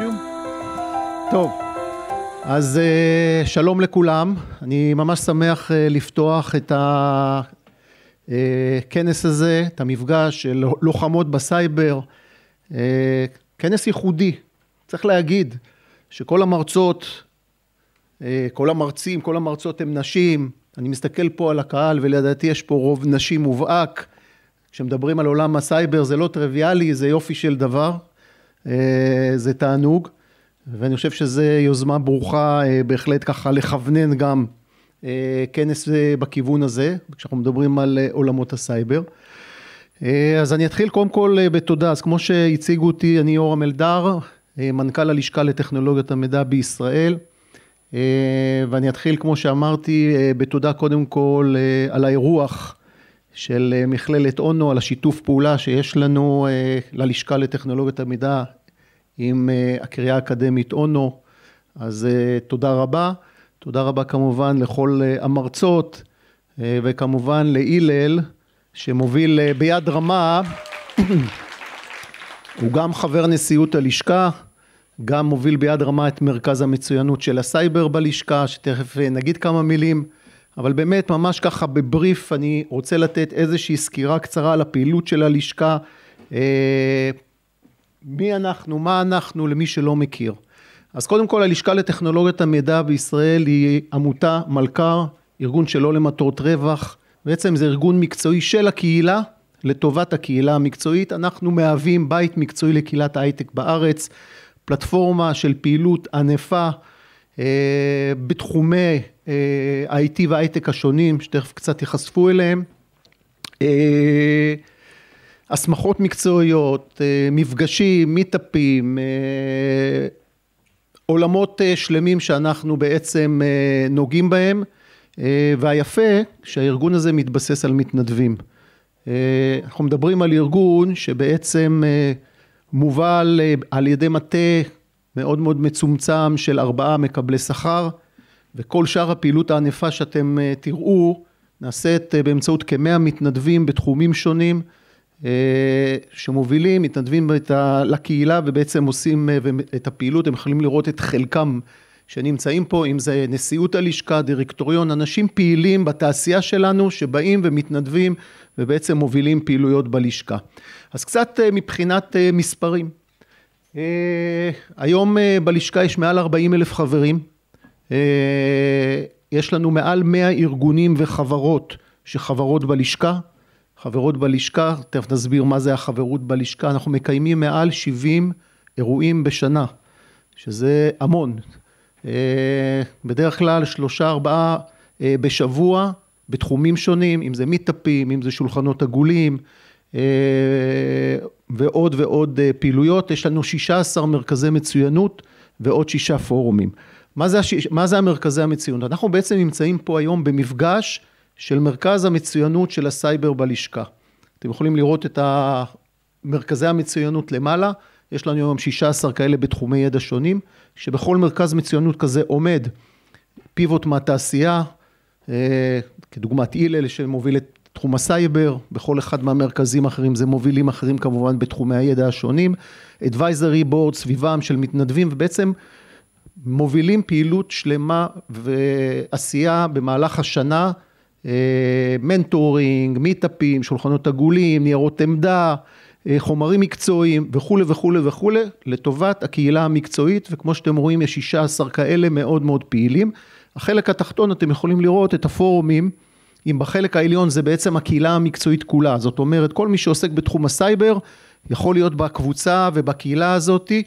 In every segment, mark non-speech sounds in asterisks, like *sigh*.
הפודיום? טוב, אז אה, שלום לכולם. אני ממש שמח אה, לפתוח את הכנס אה, הזה, את המפגש של לוחמות בסייבר. כנס ייחודי, צריך להגיד שכל המרצות, כל המרצים, כל המרצות הם נשים. אני מסתכל פה על הקהל ולדעתי יש פה רוב נשים מובהק. כשמדברים על עולם הסייבר זה לא טריוויאלי, זה יופי של דבר. אה, זה תענוג, ואני חושב שזו יוזמה ברוכה אה, בהחלט ככה לכוונן גם אה, כנס בכיוון הזה, כשאנחנו מדברים על עולמות הסייבר. אז אני אתחיל קודם כל בתודה. אז כמו שהציגו אותי, אני יורם אלדר, מנכ"ל הלשכה לטכנולוגיות המידע בישראל, ואני אתחיל, כמו שאמרתי, בתודה קודם כל על האירוח של אה, מכללת אונו על השיתוף פעולה שיש לנו אה, ללשכה לטכנולוגיית המידע עם אה, הקריאה האקדמית אונו, אז תודה רבה. תודה רבה כמובן לכל המרצות, וכמובן להילל, שמוביל ביד רמה, *coughs* הוא גם חבר נשיאות הלשכה, גם מוביל ביד רמה את מרכז המצוינות של הסייבר בלשכה, שתכף נגיד כמה מילים. אבל באמת ממש ככה בבריף אני רוצה לתת איזושהי סקירה קצרה על הפעילות של הלשכה, אה, מי אנחנו, מה אנחנו, למי שלא מכיר. אז קודם כל הלשכה לטכנולוגיית המידע בישראל היא עמותה מלכ"ר, ארגון שלא למטרות רווח, בעצם זה ארגון מקצועי של הקהילה לטובת הקהילה המקצועית, אנחנו מהווים בית מקצועי לקהילת ההייטק בארץ, פלטפורמה של פעילות ענפה אה, בתחומי ה-IT אה, וההייטק השונים, שתכף קצת ייחשפו אליהם. אה, הסמכות מקצועיות, מפגשים, מיטאפים, עולמות שלמים שאנחנו בעצם נוגעים בהם, והיפה שהארגון הזה מתבסס על מתנדבים. אנחנו מדברים על ארגון שבעצם מובל על ידי מטה מאוד מאוד מצומצם של ארבעה מקבלי שכר, וכל שאר הפעילות הענפה שאתם אה, תראו נעשית אה, באמצעות כמאה מתנדבים בתחומים שונים אה, שמובילים, מתנדבים ה... לקהילה ובעצם עושים את הפעילות, הם יכולים לראות את חלקם שנמצאים פה, אם זה נשיאות הלשכה, דירקטוריון, אנשים פעילים בתעשייה שלנו שבאים ומתנדבים ובעצם מובילים פעילויות בלשכה. אז קצת מבחינת מספרים. אה, היום אה, בלשכה יש מעל 40 אלף חברים. אה, יש לנו מעל 100 ארגונים וחברות שחברות בלשכה. חברות בלשכה, תכף נסביר מה זה החברות בלשכה. אנחנו מקיימים מעל 70 אירועים בשנה, שזה המון. בדרך כלל שלושה ארבעה בשבוע בתחומים שונים, אם זה מיטאפים, אם זה שולחנות עגולים, אה, ועוד ועוד אה, פעילויות. יש לנו 16 מרכזי מצוינות ועוד שישה פורומים. מה זה, הש... מה זה המרכזי המצוינות? אנחנו בעצם נמצאים פה היום במפגש של מרכז המצוינות של הסייבר בלשכה. אתם יכולים לראות את מרכזי המצוינות למעלה, יש לנו היום 16 כאלה בתחומי ידע שונים, שבכל מרכז מצוינות כזה עומד פיבוט מהתעשייה, אה, כדוגמת הלל שמוביל את תחום הסייבר, בכל אחד מהמרכזים האחרים זה מובילים אחרים כמובן בתחומי הידע השונים, advisory board, סביבם של מתנדבים ובעצם מובילים פעילות שלמה ועשייה במהלך השנה, מנטורינג, אה, מיטאפים, שולחנות עגולים, ניירות עמדה, אה, חומרים מקצועיים וכולי וכולי וכולי, לטובת הקהילה המקצועית, וכמו שאתם רואים יש 16 כאלה מאוד מאוד פעילים. החלק התחתון אתם יכולים לראות את הפורומים אם בחלק העליון זה בעצם הקהילה המקצועית כולה, זאת אומרת כל מי שעוסק בתחום הסייבר יכול להיות בקבוצה ובקהילה הזאתי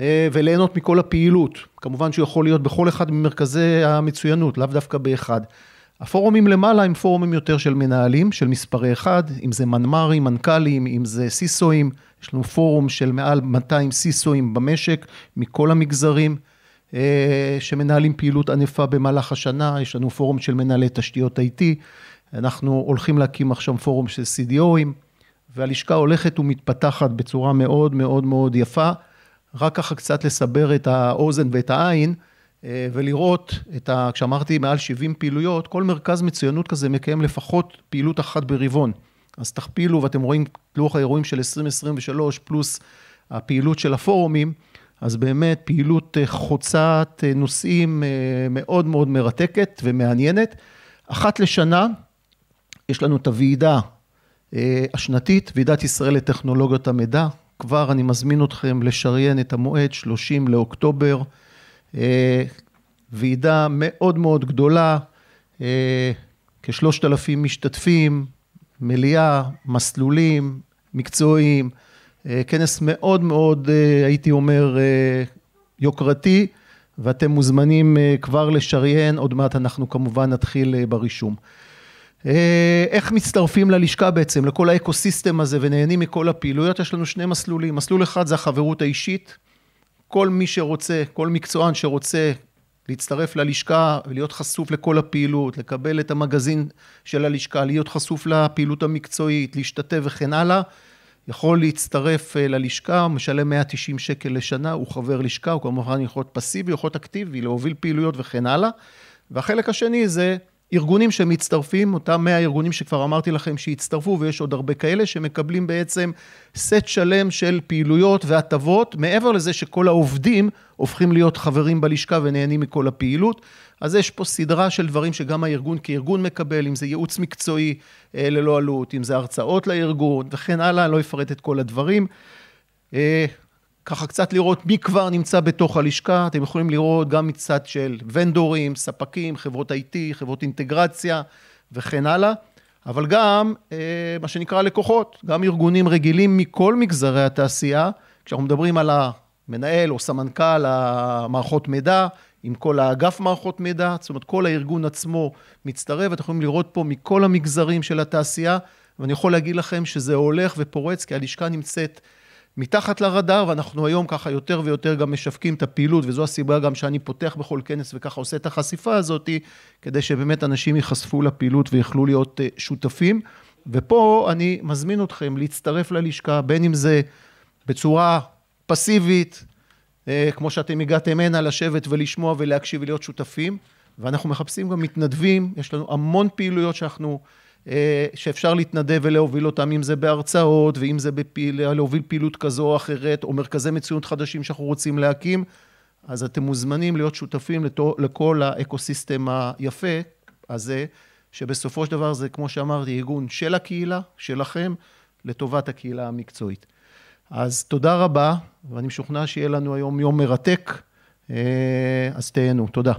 אה, וליהנות מכל הפעילות. כמובן שהוא יכול להיות בכל אחד ממרכזי המצוינות, לאו דווקא באחד. הפורומים למעלה הם פורומים יותר של מנהלים, של מספרי אחד, אם זה מנמ"רים, מנכ"לים, אם זה סיסואים, יש לנו פורום של מעל 200 סיסואים במשק, מכל המגזרים. אה, שמנהלים פעילות ענפה במהלך השנה, יש לנו פורום של מנהלי תשתיות IT, אנחנו הולכים להקים עכשיו פורום של CDOים, והלשכה הולכת ומתפתחת בצורה מאוד מאוד מאוד יפה, רק ככה קצת לסבר את האוזן ואת העין, אה, ולראות את ה... כשאמרתי מעל 70 פעילויות, כל מרכז מצוינות כזה מקיים לפחות פעילות אחת ברבעון. אז תכפילו, ואתם רואים את לוח האירועים של 2023 פלוס הפעילות של הפורומים, אז באמת פעילות אה, חוצת אה, נושאים אה, מאוד מאוד מרתקת ומעניינת. אחת לשנה יש לנו את הוועידה השנתית, ועידת ישראל לטכנולוגיות המידע. כבר אני מזמין אתכם לשריין את המועד 30 לאוקטובר. ועידה מאוד מאוד גדולה, כשלושת אלפים משתתפים, מליאה, מסלולים מקצועיים. אה, כנס מאוד מאוד, אה, הייתי אומר, אה, יוקרתי, ואתם מוזמנים כבר לשריין, עוד מעט אנחנו כמובן נתחיל ברישום. איך מצטרפים ללשכה בעצם, לכל האקוסיסטם הזה ונהנים מכל הפעילויות? יש לנו שני מסלולים. מסלול אחד זה החברות האישית. כל מי שרוצה, כל מקצוען שרוצה להצטרף ללשכה ולהיות חשוף לכל הפעילות, לקבל את המגזין של הלשכה, להיות חשוף לפעילות המקצועית, להשתתף וכן הלאה. יכול להצטרף אה, ללשכה, הוא משלם 190 שקל לשנה, הוא חבר לשכה, הוא כמובן יכול להיות פסיבי, יכול להיות אקטיבי, להוביל פעילויות וכן הלאה. והחלק השני זה ארגונים שמצטרפים, אותם 100 ארגונים שכבר אמרתי לכם שהצטרפו, ויש עוד הרבה כאלה, שמקבלים בעצם סט שלם של פעילויות והטבות, מעבר לזה שכל העובדים הופכים להיות חברים בלשכה ונהנים מכל הפעילות. אז יש פה סדרה של דברים שגם הארגון כארגון מקבל, אם זה ייעוץ מקצועי אה, ללא עלות, אם זה הרצאות לארגון וכן הלאה, לא אפרט את כל הדברים. אה, ככה קצת לראות מי כבר נמצא בתוך הלשכה, אתם יכולים לראות גם מצד של ונדורים, ספקים, חברות IT, חברות אינטגרציה וכן הלאה, אבל גם אה, מה שנקרא לקוחות, גם ארגונים רגילים מכל מגזרי התעשייה, כשאנחנו מדברים על המנהל או סמנכ"ל המערכות מידע, עם כל האגף מערכות מידע, זאת אומרת כל הארגון עצמו מצטרף, אתם יכולים לראות פה מכל המגזרים של התעשייה, ואני יכול להגיד לכם שזה הולך ופורץ, כי הלשכה נמצאת מתחת לרדאר, ואנחנו היום ככה יותר ויותר גם משווקים את הפעילות, וזו הסיבה גם שאני פותח בכל כנס וככה עושה את החשיפה הזאת, כדי שבאמת אנשים ייחשפו לפעילות ויכלו להיות אה, שותפים. ופה אני מזמין אתכם להצטרף ללשכה, בין אם זה בצורה פסיבית, אה, כמו שאתם הגעתם הנה, לשבת ולשמוע ולהקשיב ולהיות שותפים, ואנחנו מחפשים גם מתנדבים, יש לנו המון פעילויות שאנחנו... אה, שאפשר להתנדב ולהוביל אותם, אם זה בהרצאות, ואם זה בפיל, להוביל פעילות כזו או אחרת, או מרכזי מצוינות חדשים שאנחנו רוצים להקים, אז אתם מוזמנים להיות שותפים לתו, לכל האקוסיסטם היפה הזה, שבסופו של דבר זה, כמו שאמרתי, ארגון של הקהילה, שלכם, לטובת הקהילה המקצועית. אז תודה רבה, ואני משוכנע שיהיה לנו היום יום מרתק, אה, אז תהנו, תודה.